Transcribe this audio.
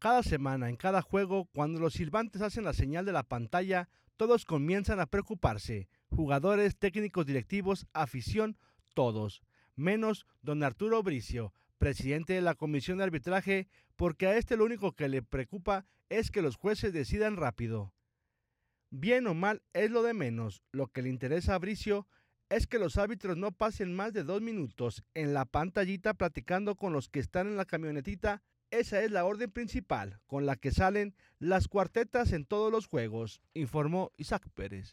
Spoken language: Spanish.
Cada semana, en cada juego, cuando los silbantes hacen la señal de la pantalla, todos comienzan a preocuparse. Jugadores, técnicos directivos, afición, todos. Menos don Arturo Bricio, presidente de la Comisión de Arbitraje, porque a este lo único que le preocupa es que los jueces decidan rápido. Bien o mal es lo de menos. Lo que le interesa a Bricio es que los árbitros no pasen más de dos minutos en la pantallita platicando con los que están en la camionetita esa es la orden principal con la que salen las cuartetas en todos los juegos, informó Isaac Pérez.